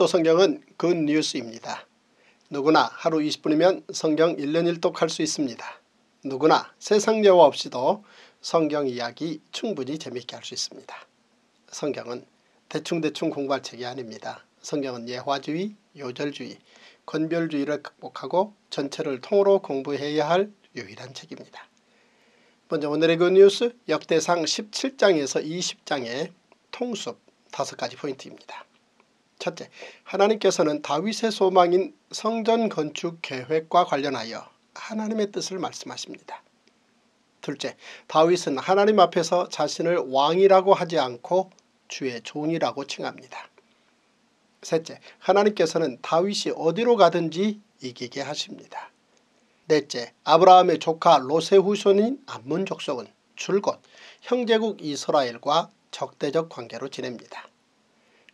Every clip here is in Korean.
월도 성경은 굿뉴스입니다. 누구나 하루 20분이면 성경 1년 1독 할수 있습니다. 누구나 세상 여화 없이도 성경 이야기 충분히 재미있게 할 수 있습니다. 성경은 대충대충 공부할 책이 아닙니다. 성경은 예화주의, 요절주의, 건별주의를 극복하고 전체를 통으로 공부해야 할 유일한 책입니다. 먼저 오늘의 그 뉴스 역대상 17장에서 20장의 통숲 다 가지 포인트입니다. 첫째, 하나님께서는 다윗의 소망인 성전 건축 계획과 관련하여 하나님의 뜻을 말씀하십니다. 둘째, 다윗은 하나님 앞에서 자신을 왕이라고 하지 않고 주의 종이라고 칭합니다. 셋째, 하나님께서는 다윗이 어디로 가든지 이기게 하십니다. 넷째, 아브라함의 조카 로세 후손인 암문 족속은 줄곧 형제국 이스라엘과 적대적 관계로 지냅니다.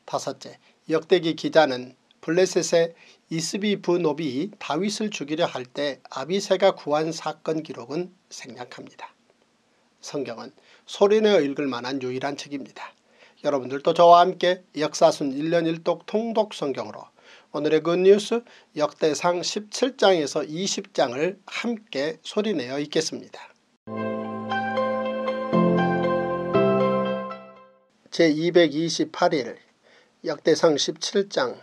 다섯째, 역대기 기자는 블레셋의 이스비 브노비 다윗을 죽이려 할 때 아비세가 구한 사건 기록은 생략합니다. 성경은 소리내어 읽을 만한 유일한 책입니다. 여러분들도 저와 함께 역사순 1년 1독 통독 성경으로 오늘의 굿뉴스 그 역대상 17장에서 20장을 함께 소리내어 읽겠습니다. 제228일 약대상 17장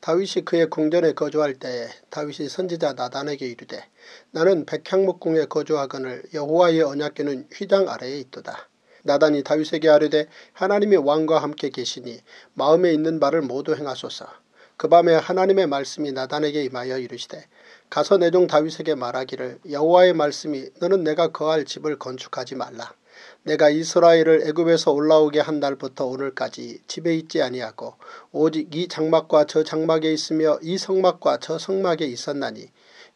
다윗이 그의 궁전에 거주할 때에 다윗이 선지자 나단에게 이르되 나는 백향목궁에 거주하거늘 여호와의 언약궤는 휘장 아래에 있도다. 나단이 다윗에게 아뢰되 하나님이 왕과 함께 계시니 마음에 있는 바를 모두 행하소서. 그 밤에 하나님의 말씀이 나단에게 임하여 이르시되 가서 내종 다윗에게 말하기를 여호와의 말씀이 너는 내가 거할 집을 건축하지 말라. 내가 이스라엘을 애굽에서 올라오게 한 날부터 오늘까지 집에 있지 아니하고 오직 이 장막과 저 장막에 있으며 이 성막과 저 성막에 있었나니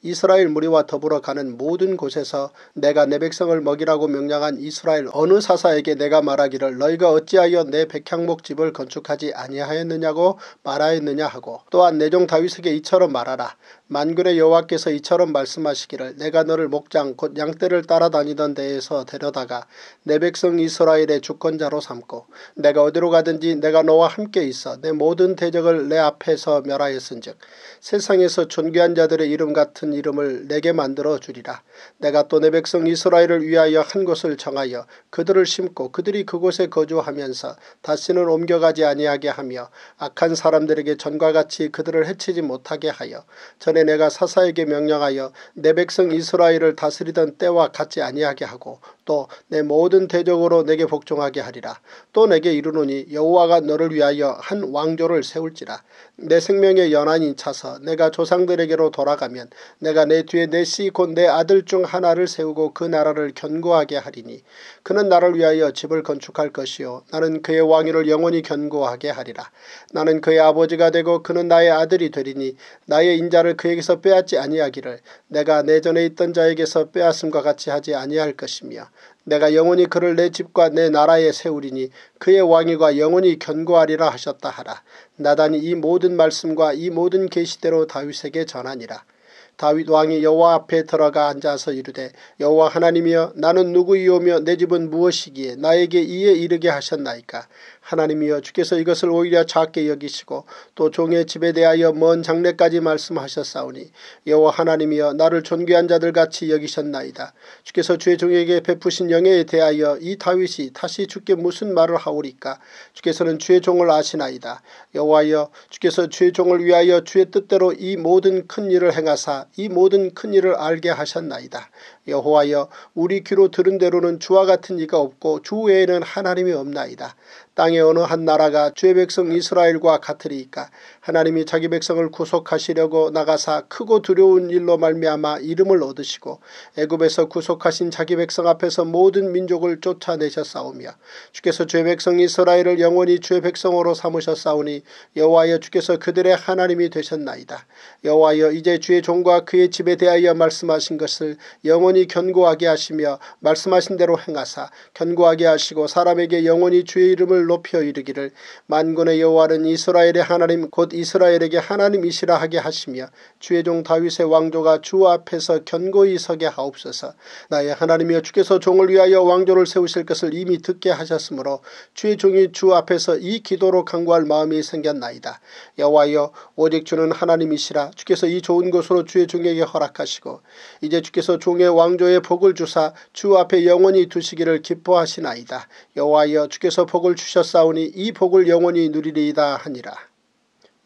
이스라엘 무리와 더불어 가는 모든 곳에서 내가 내 백성을 먹이라고 명령한 이스라엘 어느 사사에게 내가 말하기를 너희가 어찌하여 내 백향목 집을 건축하지 아니하였느냐고 말하였느냐 하고 또한 내종 다윗에게 이처럼 말하라 만군의 여호와께서 이처럼 말씀하시기를 내가 너를 목장 곧 양떼를 따라다니던 데에서 데려다가 내 백성 이스라엘의 주권자로 삼고 내가 어디로 가든지 내가 너와 함께 있어 내 모든 대적을 내 앞에서 멸하였은즉 세상에서 존귀한 자들의 이름 같은 이름을 내게 만들어 주리라 내가 또 내 백성 이스라엘을 위하여 한 곳을 정하여 그들을 심고 그들이 그곳에 거주하면서 다시는 옮겨가지 아니하게 하며 악한 사람들에게 전과 같이 그들을 해치지 못하게 하여 전에 만에 내가 사사에게 명령하여 내 백성 이스라엘을 다스리던 때와 같지 아니하게 하고 또 내 모든 대적으로 내게 복종하게 하리라. 또 내게 이르노니 여호와가 너를 위하여 한 왕조를 세울지라. 내 생명의 연한이 차서 내가 조상들에게로 돌아가면 내가 내 뒤에 내 씨 곧 내 아들 중 하나를 세우고 그 나라를 견고하게 하리니 그는 나를 위하여 집을 건축할 것이요 나는 그의 왕위를 영원히 견고하게 하리라. 나는 그의 아버지가 되고 그는 나의 아들이 되리니 나의 인자를 그 그에게서 빼앗지 아니하기를 내가 내전에 있던 자에게서 빼앗음과 같이 하지 아니할 것이며 내가 영원히 그를 내 집과 내 나라에 세우리니 그의 왕위가 영원히 견고하리라 하셨다 하라. 나단이 이 모든 말씀과 이 모든 계시대로 다윗에게 전하니라. 다윗 왕이 여호와 앞에 들어가 앉아서 이르되 여호와 하나님이여 나는 누구이오며 내 집은 무엇이기에 나에게 이에 이르게 하셨나이까 하나님이여 주께서 이것을 오히려 작게 여기시고 또 종의 집에 대하여 먼 장래까지 말씀하셨사오니 여호와 하나님이여 나를 존귀한 자들 같이 여기셨나이다. 주께서 주의 종에게 베푸신 영예에 대하여 이 다윗이 다시 주께 무슨 말을 하오리까 주께서는 주의 종을 아시나이다. 여호와여 주께서 주의 종을 위하여 주의 뜻대로 이 모든 큰 일을 행하사 이 모든 큰 일을 알게 하셨나이다. 여호와여 우리 귀로 들은 대로는 주와 같은 이가 없고 주 외에는 하나님이 없나이다. 땅의 어느 한 나라가 주의 백성 이스라엘과 같으리이까 하나님이 자기 백성을 구속하시려고 나가사 크고 두려운 일로 말미암아 이름을 얻으시고 애굽에서 구속하신 자기 백성 앞에서 모든 민족을 쫓아내셨사오며 주께서 주의 백성 이스라엘을 영원히 주의 백성으로 삼으셨사오니 여호와여 주께서 그들의 하나님이 되셨나이다. 여호와여 이제 주의 종과 그의 집에 대하여 말씀하신 것을 영원히 영원히 견고하게 하시며 말씀하신 대로 행하사 견고하게 하시고 사람에게 영원히 주의 이름을 높여 이르기를 만군의 여호와는 이스라엘의 하나님 곧 이스라엘에게 하나님이시라 하게 하시며 주의 종 다윗의 왕조가 주 앞에서 견고히 서게 하옵소서 나의 하나님이여 주께서 종을 위하여 왕조를 세우실 것을 이미 듣게 하셨으므로 주의 종이 주 앞에서 이 기도로 간구할 마음이 생겼나이다. 여호와여 오직 주는 하나님이시라 주께서 이 좋은 곳으로 주의 종에게 허락하시고 이제 주께서 종의 왕조의 복을 주사 주 앞에 영원히 두시기를 기뻐하시나이다. 여호와여 주께서 복을 주셨사오니 이 복을 영원히 누리리이다 하니라.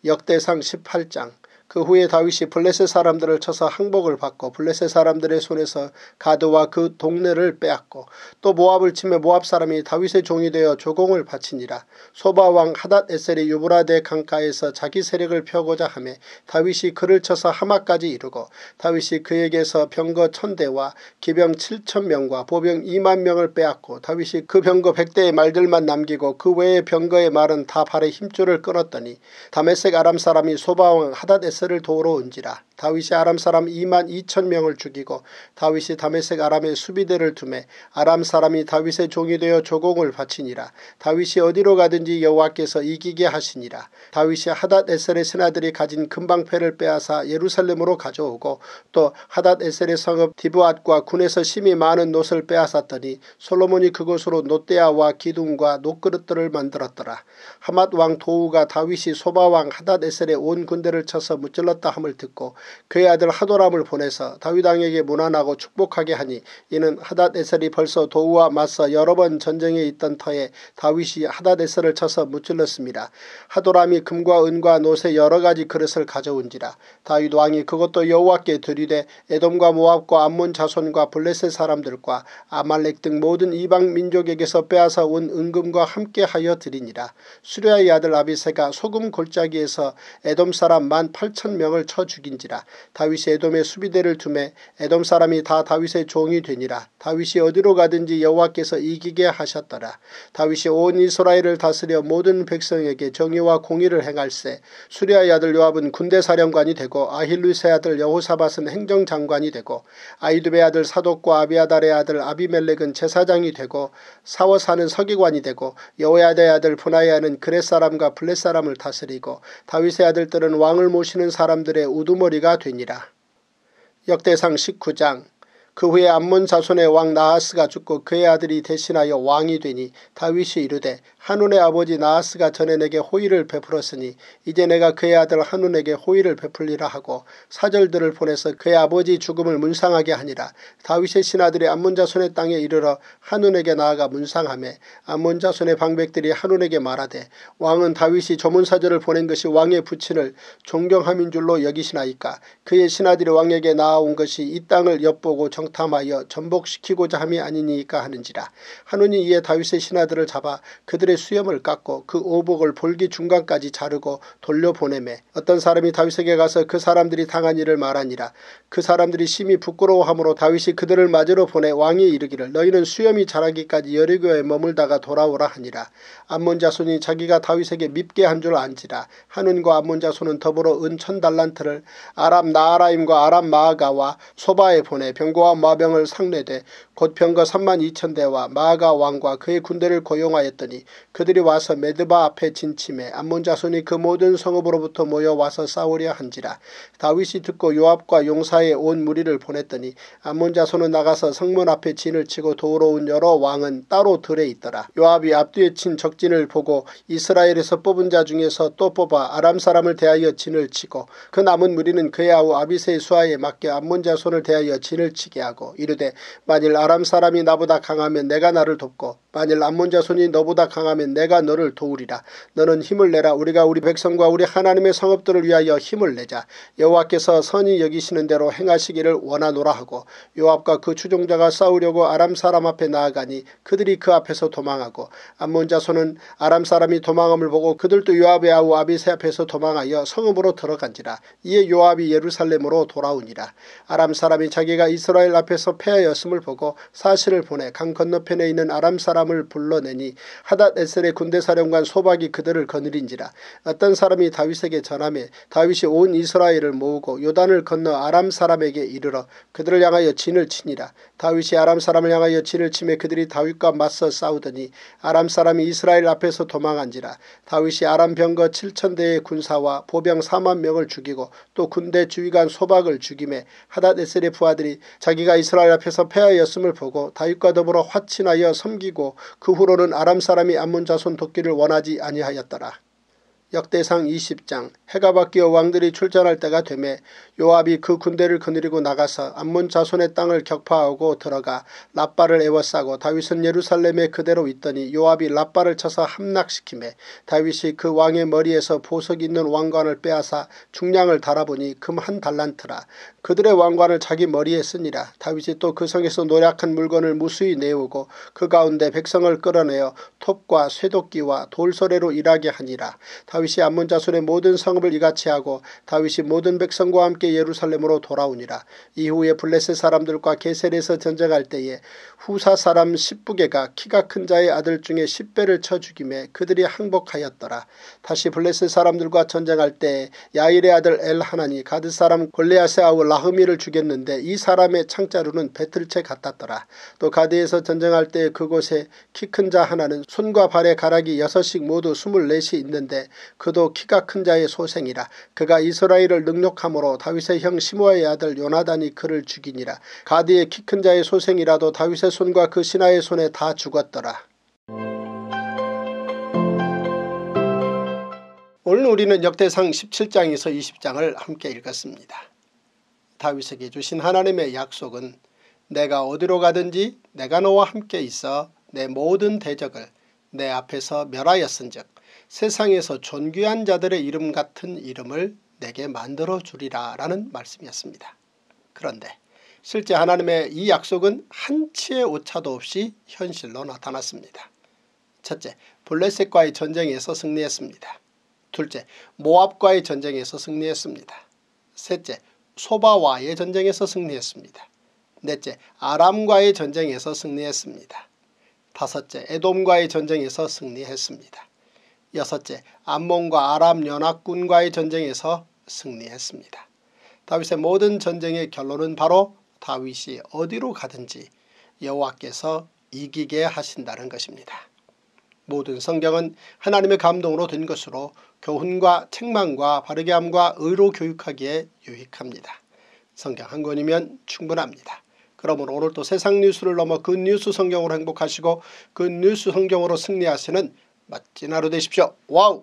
역대상 18장 그 후에 다윗이 블레셋 사람들을 쳐서 항복을 받고 블레셋 사람들의 손에서 가드와 그 동네를 빼앗고 또 모압을 침해 모압 사람이 다윗의 종이 되어 조공을 바치니라. 소바왕 하닷 에셀이 유브라데 강가에서 자기 세력을 펴고자 하며 다윗이 그를 쳐서 하마까지 이르고 다윗이 그에게서 병거 천대와 기병 7천 명과 보병 2만 명을 빼앗고 다윗이 그 병거 백대의 말들만 남기고 그 외의 병거의 말은 다 발의 힘줄을 끊었더니 다메섹 아람 사람이 소바왕 하닷 에셀 밭을 도로러지라 다윗이 아람 사람 2만 2천 명을 죽이고 다윗이 다메섹 아람의 수비대를 둠해 아람 사람이 다윗의 종이 되어 조공을 바치니라. 다윗이 어디로 가든지 여호와께서 이기게 하시니라. 다윗이 하닷 에셀의 신하들이 가진 금방패를 빼앗아 예루살렘으로 가져오고 또 하닷 에셀의 성읍 디브앗과 군에서 심히 많은 옷을 빼앗았더니 솔로몬이 그곳으로 노대야와 기둥과 노그릇들을 만들었더라. 하맛 왕 도우가 다윗이 소바왕 하닷 에셀의 온 군대를 쳐서 무찔렀다 함을 듣고 그의 아들 하도람을 보내서 다윗 왕에게 무난하고 축복하게 하니 이는 하다데셀이 벌써 도우와 맞서 여러 번 전쟁에 있던 터에 다윗이 하다데셀을 쳐서 무찔렀습니다. 하도람이 금과 은과 노세 여러 가지 그릇을 가져온지라 다윗 왕이 그것도 여호와께 드리되 에돔과 모압과 암몬 자손과 블레셋 사람들과 아말렉 등 모든 이방 민족에게서 빼앗아 온 은금과 함께하여 드리니라 수레아의 아들 아비세가 소금 골짜기에서 에돔 사람 만 8천 명을 쳐 죽인지라 되니라. 다윗이 에돔의 수비대를 둠에 에돔 사람이 다 다윗의 종이 되니라. 다윗이 어디로 가든지 여호와께서 이기게 하셨더라. 다윗이 온 이스라엘을 다스려 모든 백성에게 정의와 공의를 행할세. 수리아의 아들 요압은 군대사령관이 되고 아힐루스의 아들 여호사밧은 행정장관이 되고 아이두베 아들 사독과 아비아달의 아들 아비멜렉은 제사장이 되고 사워사는 서기관이 되고 여호야대의 아들 분하야는 그렛사람과 블렛사람을 다스리고 다윗의 아들들은 왕을 모시는 사람들의 우두머리가 아버가 되니라. 역대상 19장 그 후에 암몬 자손의 왕 나하스가 죽고 그의 아들이 대신하여 왕이 되니 다윗이 이르되 한운의 아버지 나하스가 전에 내게 호의를 베풀었으니 이제 내가 그의 아들 한운에게 호의를 베풀리라 하고 사절들을 보내서 그의 아버지 죽음을 문상하게 하니라. 다윗의 신하들이 암몬자손의 땅에 이르러 한운에게 나아가 문상함에 암몬자손의 방백들이 한운에게 말하되 왕은 다윗이 조문사절을 보낸 것이 왕의 부친을 존경함인 줄로 여기시나이까 그의 신하들이 왕에게 나아온 것이 이 땅을 엿보고 정탐하여 전복시키고자 함이 아니니까 하는지라. 한운이 이에 다윗의 신하들을 잡아 그들의 그들의 수염을 깎고 그 오복을 볼기 중간까지 자르고 돌려보내매 어떤 사람이 다윗에게 가서 그 사람들이 당한 일을 말하니라 그 사람들이 심히 부끄러워하므로 다윗이 그들을 맞으러 보내 왕이 이르기를 너희는 수염이 자라기까지 여리교에 머물다가 돌아오라 하니라 암몬 자손이 자기가 다윗에게 밉게 한줄 안지라 하눈과 암몬 자손은 더불어 은 천 달란트를 아람 나아라임과 아람 마아가와 소바에 보내 병고와 마병을 상례되 곧 병거 3만 2천 대와 마아가 왕과 그의 군대를 고용하였더니 그들이 와서 메드바 앞에 진침해 암몬 자손이 그 모든 성읍으로부터 모여 와서 싸우려 한지라 다윗이 듣고 요압과 용사의 온 무리를 보냈더니 암몬 자손은 나가서 성문 앞에 진을 치고 도우러 온 여러 왕은 따로 들에 있더라 요압이 앞뒤에 친 적진을 보고 이스라엘에서 뽑은 자 중에서 또 뽑아 아람 사람을 대하여 진을 치고 그 남은 무리는 그의 아우 아비세의 수하에 맡겨 암몬 자손을 대하여 진을 치게 하고 이르되 만일 아람 사람이 나보다 강하면 내가 나를 돕고 만일 암몬 자손이 너보다 강하면 내가 너를 도우리라. 너는 힘을 내라. 우리가 우리 백성과 우리 하나님의 성읍들을 위하여 힘을 내자. 여호와께서 선이 여기시는 대로 행하시기를 원하노라 하고 요압과 그 추종자가 싸우려고 아람 사람 앞에 나아가니 그들이 그 앞에서 도망하고 암몬 자손은 아람 사람이 도망함을 보고 그들도 요압의 아우 아비세 앞에서 도망하여 성읍으로 들어간지라. 이에 요압이 예루살렘으로 돌아오니라. 아람 사람이 자기가 이스라엘 앞에서 패하였음을 보고 사실을 보내 강 건너편에 있는 아람 사람 사람을 불러내니 하닷 에셀의 군대 사령관 소박이 그들을 거느린지라 어떤 사람이 다윗에게 전함에 다윗이 온 이스라엘을 모으고 요단을 건너 아람 사람에게 이르러 그들을 향하여 진을 치니라 다윗이 아람 사람을 향하여 진을 치며 그들이 다윗과 맞서 싸우더니 아람 사람이 이스라엘 앞에서 도망한지라 다윗이 아람 병거 7천 대의 군사와 보병 4만 명을 죽이고 또 군대 주위관 소박을 죽임에 하닷 에셀의 부하들이 자기가 이스라엘 앞에서 패하였음을 보고 다윗과 더불어 화친하여 섬기고 그 후로는 아람 사람이 암몬 자손 돕기를 원하지 아니하였더라. 역대상 20장 해가 바뀌어 왕들이 출전할 때가 되매 요압이 그 군대를 거느리고 나가서 암몬 자손의 땅을 격파하고 들어가 라빠를 애워싸고 다윗은 예루살렘에 그대로 있더니 요압이 라빠를 쳐서 함락시키매 다윗이 그 왕의 머리에서 보석 있는 왕관을 빼앗아 중량을 달아보니 금 한 달란트라 그들의 왕관을 자기 머리에 쓰니라 다윗이 또 그 성에서 노략한 물건을 무수히 내오고 그 가운데 백성을 끌어내어 톱과 쇠도끼와 돌소래로 일하게 하니라 다윗 다윗이 암몬 자손의 모든 성읍을 이같이 하고 다윗이 모든 백성과 함께 예루살렘으로 돌아오니라. 이후에 블레셋 사람들과 게셀에서 전쟁할 때에 후사 사람 십부개가 키가 큰 자의 아들 중에 십배를 쳐 죽임에 그들이 항복하였더라. 다시 블레셋 사람들과 전쟁할 때 야일의 아들 엘하나니 가드 사람 골레앗의 아우 라흐미를 죽였는데 이 사람의 창자루는 배틀채 같았더라. 또 가드에서 전쟁할 때 그곳에 키 큰 자 하나는 손과 발에 가락이 여섯씩 모두 스물넷이 있는데 그도 키가 큰 자의 소생이라. 그가 이스라엘을 능력함으로 다윗의 형 시모아의 아들 요나단이 그를 죽이니라. 가드의 키 큰 자의 소생이라도 다윗의 손과 그 신하의 손에 다 죽었더라. 오늘 우리는 역대상 17장에서 20장을 함께 읽었습니다. 다윗에게 주신 하나님의 약속은 내가 어디로 가든지 내가 너와 함께 있어 내 모든 대적을 내 앞에서 멸하였은즉 세상에서 존귀한 자들의 이름 같은 이름을 내게 만들어 주리라 라는 말씀이었습니다. 그런데 실제 하나님의 이 약속은 한치의 오차도 없이 현실로 나타났습니다. 첫째, 블레셋과의 전쟁에서 승리했습니다. 둘째, 모압과의 전쟁에서 승리했습니다. 셋째, 소바와의 전쟁에서 승리했습니다. 넷째, 아람과의 전쟁에서 승리했습니다. 다섯째, 에돔과의 전쟁에서 승리했습니다. 여섯째, 암몬과 아람 연합군과의 전쟁에서 승리했습니다. 다윗의 모든 전쟁의 결론은 바로 다윗이 어디로 가든지 여호와께서 이기게 하신다는 것입니다. 모든 성경은 하나님의 감동으로 된 것으로 교훈과 책망과 바르게함과 의로 교육하기에 유익합니다. 성경 한 권이면 충분합니다. 그러므로 오늘도 세상 뉴스를 넘어 그 뉴스 성경으로 행복하시고 그 뉴스 성경으로 승리하시는 멋진 하루 되십시오. 와우!